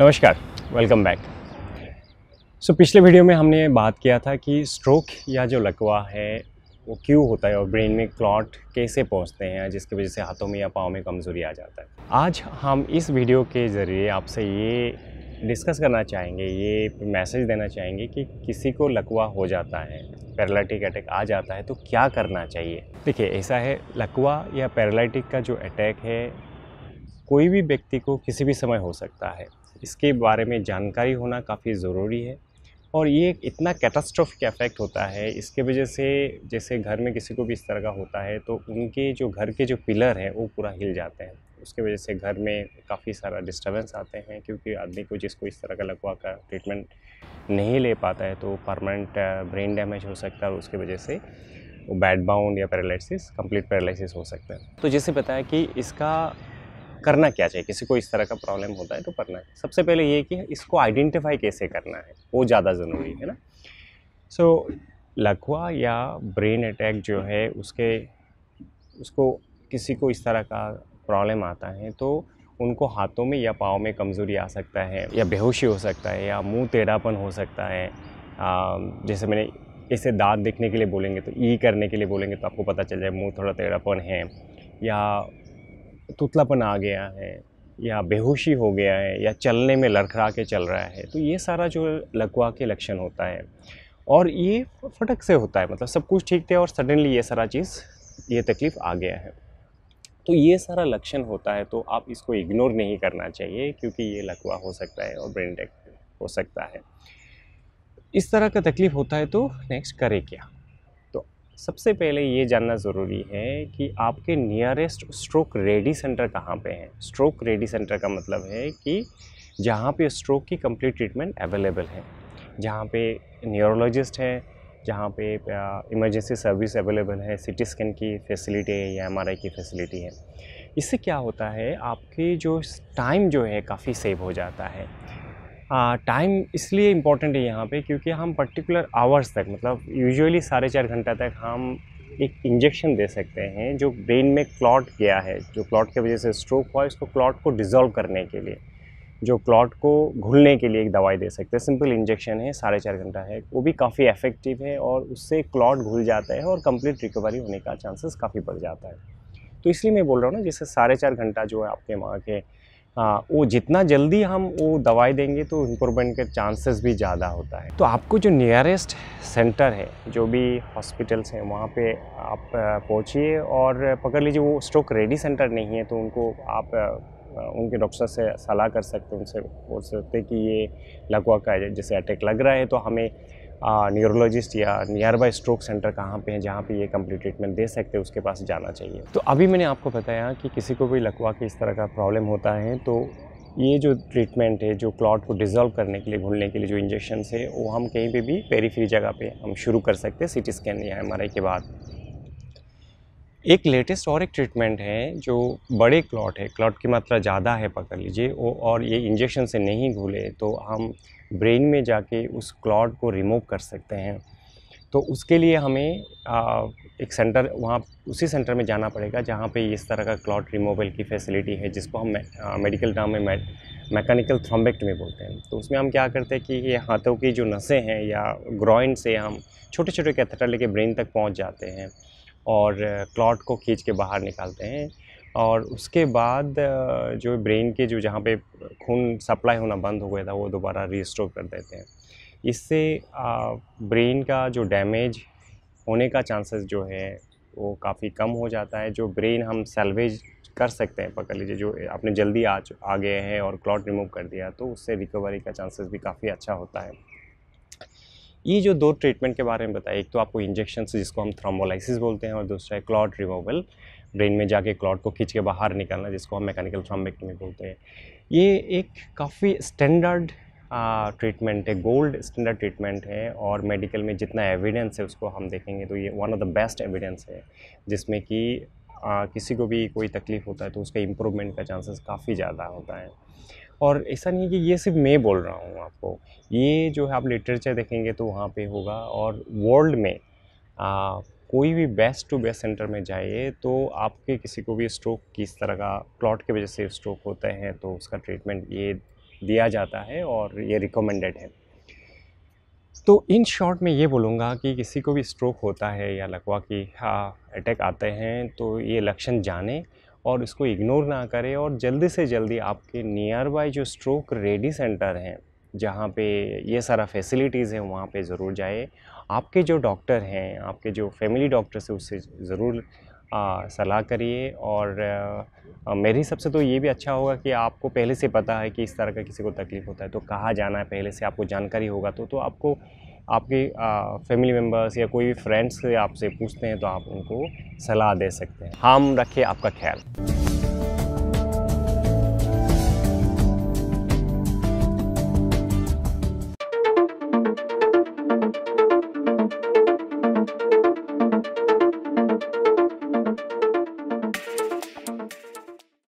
नमस्कार welcome back so पिछले video में हमने बात किया था कि स्ट्रोक या जो लकवा है वो क्यों होता है और ब्रेन में क्लॉट कैसे पहुंचते हैं जिसकी वजह से हाथों में या पाँव में कमज़ोरी आ जाता है आज हम इस वीडियो के ज़रिए आपसे ये डिस्कस करना चाहेंगे ये मैसेज देना चाहेंगे कि किसी को लकवा हो जाता है पैरालिटिक अटैक आ जाता है तो क्या करना चाहिए देखिए ऐसा है लकवा या पैरालिटिक का जो अटैक है कोई भी व्यक्ति को किसी भी समय हो सकता है इसके बारे में जानकारी होना काफ़ी ज़रूरी है और ये इतना कैटास्ट्रोफिक इफेक्ट होता है इसके वजह से जैसे घर में किसी को भी इस तरह का होता है तो उनके जो घर के जो पिलर हैं वो पूरा हिल जाते हैं उसके वजह से घर में काफ़ी सारा डिस्टर्बेंस आते हैं क्योंकि आदमी को जिसको इस तरह का लगवा का ट्रीटमेंट नहीं ले पाता है तो परमानेंट ब्रेन डैमेज हो सकता है और उसकी वजह से वो बैड बाउंड या पैरालिसिस कंप्लीट पैरालिसिस हो सकता है तो जैसे बताया कि इसका करना क्या चाहिए किसी को इस तरह का प्रॉब्लम होता है तो करना है सबसे पहले ये कि इसको आइडेंटिफाई कैसे करना है वो ज़्यादा ज़रूरी है ना सो so, लकवा या ब्रेन अटैक जो है उसके उसको किसी को इस तरह का प्रॉब्लम आता है तो उनको हाथों में या पाँव में कमज़ोरी आ सकता है या बेहोशी हो सकता है या मुंह टेढ़ापन हो सकता है आ, जैसे मैंने इसे दांत देखने के लिए बोलेंगे तो ई करने के लिए बोलेंगे तो आपको पता चल जाए मुंह थोड़ा टेढ़ापन है या तुतलापन आ गया है या बेहोशी हो गया है या चलने में लड़खड़ा के चल रहा है तो ये सारा जो लकवा के लक्षण होता है और ये फटक से होता है मतलब सब कुछ ठीक थे और सडनली ये सारा चीज़ ये तकलीफ़ आ गया है तो ये सारा लक्षण होता है तो आप इसको इग्नोर नहीं करना चाहिए क्योंकि ये लकवा हो सकता है और ब्रेन डेक हो सकता है इस तरह का तकलीफ़ होता है तो नेक्स्ट करें क्या सबसे पहले ये जानना ज़रूरी है कि आपके नियरेस्ट स्ट्रोक रेडी सेंटर कहाँ पे हैं स्ट्रोक रेडी सेंटर का मतलब है कि जहाँ पे स्ट्रोक की कंप्लीट ट्रीटमेंट अवेलेबल है जहाँ पे न्यूरोलॉजिस्ट हैं जहाँ पे इमरजेंसी सर्विस अवेलेबल है सी टी स्कैन की फैसिलिटी है या एम की फैसिलिटी है इससे क्या होता है आपके जो टाइम जो है काफ़ी सेव हो जाता है टाइम इसलिए इम्पॉर्टेंट है यहाँ पे क्योंकि हम पर्टिकुलर आवर्स तक मतलब यूजुअली साढ़े चार घंटा तक हम एक इंजेक्शन दे सकते हैं जो ब्रेन में क्लॉट गया है जो क्लॉट की वजह से स्ट्रोक हुआ है उसको क्लॉट को डिज़ोल्व करने के लिए जो क्लॉट को घुलने के लिए एक दवाई दे सकते हैं सिंपल इंजेक्शन है साढ़े चार घंटा है वो भी काफ़ी इफेक्टिव है और उससे क्लॉट घुल जाता है और कंप्लीट रिकवरी होने का चांसेस काफ़ी बढ़ जाता है तो इसलिए मैं बोल रहा हूँ ना जैसे साढ़े चार घंटा जो है आपके वहाँ के हाँ, वो जितना जल्दी हम वो दवाई देंगे तो इम्प्रूवमेंट के चांसेस भी ज़्यादा होता है तो आपको जो नियरेस्ट सेंटर है जो भी हॉस्पिटल्स हैं वहाँ पे आप पहुँचिए और पकड़ लीजिए वो स्ट्रोक रेडी सेंटर नहीं है तो उनको आप उनके डॉक्टर से सलाह कर सकते हैं उनसे बोल सकते कि ये लकवा का जैसे अटैक लग रहा है तो हमें न्यूरोलॉजिस्ट या नियर बाई स्ट्रोक सेंटर कहाँ पे हैं जहाँ पे ये कंप्लीट ट्रीटमेंट दे सकते हैं उसके पास जाना चाहिए तो अभी मैंने आपको बताया कि किसी को भी लकवा के इस तरह का प्रॉब्लम होता है तो ये जो ट्रीटमेंट है जो क्लॉट को डिज़ोल्व करने के लिए घुलने के लिए जो इंजेक्शन है वो हम कहीं पर भी पेरीफ्री जगह पे हम शुरू कर सकते हैं सी स्कैन या एम के बाद एक लेटेस्ट और एक ट्रीटमेंट है जो बड़े क्लॉट है क्लॉट की मात्रा ज़्यादा है पकड़ लीजिए और ये इंजेक्शन से नहीं घूले तो हम ब्रेन में जाके उस क्लॉट को रिमूव कर सकते हैं तो उसके लिए हमें आ, एक सेंटर वहाँ उसी सेंटर में जाना पड़ेगा जहाँ पे इस तरह का क्लॉट रिमूवल की फैसिलिटी है जिसको हम मेडिकल टर्म में मैकेनिकल थ्रोम्बेक्ट में बोलते हैं तो उसमें हम क्या करते हैं कि ये हाथों की जो नसें हैं या ग्रॉइन से हम छोटे छोटे कैथेटर लेके ब्रेन तक पहुँच जाते हैं और क्लॉट को खींच के बाहर निकालते हैं और उसके बाद जो ब्रेन के जो जहाँ पे खून सप्लाई होना बंद हो गया था वो दोबारा रिस्टोर कर देते हैं इससे ब्रेन का जो डैमेज होने का चांसेस जो है वो काफ़ी कम हो जाता है जो ब्रेन हम सेल्वेज कर सकते हैं पकड़ लीजिए जो आपने जल्दी आ आ गए हैं और क्लॉट रिमूव कर दिया तो उससे रिकवरी का चांसेस भी काफ़ी अच्छा होता है ये जो दो ट्रीटमेंट के बारे में बताया एक तो आपको इंजेक्शन जिसको हम थ्रोम्बोलाइसिस बोलते हैं और दूसरा है क्लॉट रिमूवल ब्रेन में जाके क्लॉट को खींच के बाहर निकालना जिसको हम मैकेनिकल थ्रोम्बेक्टमी बोलते हैं ये एक काफ़ी स्टैंडर्ड ट्रीटमेंट है गोल्ड स्टैंडर्ड ट्रीटमेंट है और मेडिकल में जितना एविडेंस है उसको हम देखेंगे तो ये one of the best evidence है जिसमें कि किसी को भी कोई तकलीफ़ होता है तो उसका इम्प्रूवमेंट का चांसेस काफ़ी ज़्यादा होता है और ऐसा नहीं है कि ये सिर्फ मैं बोल रहा हूँ आपको ये जो है आप लिटरेचर देखेंगे तो वहाँ पे होगा और वर्ल्ड में आ, कोई भी बेस्ट टू बेस्ट सेंटर में जाइए तो आपके किसी को भी स्ट्रोक किस तरह का क्लॉट की वजह से स्ट्रोक होते हैं तो उसका ट्रीटमेंट ये दिया जाता है और ये रिकमेंडेड है तो इन शॉर्ट में ये बोलूँगा कि किसी को भी स्ट्रोक होता है या लकवा की अटैक आते हैं तो ये लक्षण जाने और इसको इग्नोर ना करें और जल्दी से जल्दी आपके नियर बाई जो स्ट्रोक रेडी सेंटर हैं जहाँ पे ये सारा फैसिलिटीज़ है वहाँ पे ज़रूर जाए आपके जो डॉक्टर हैं आपके जो फैमिली डॉक्टर्स हैं उससे ज़रूर सलाह करिए और आ, मेरे हिसाब से तो ये भी अच्छा होगा कि आपको पहले से पता है कि इस तरह का किसी को तकलीफ़ होता है तो कहाँ जाना है पहले से आपको जानकारी होगा तो तो आपको आपके फैमिली मेम्बर्स या कोई भी फ्रेंड्स आपसे पूछते हैं तो आप उनको सलाह दे सकते हैं हम रखें आपका ख्याल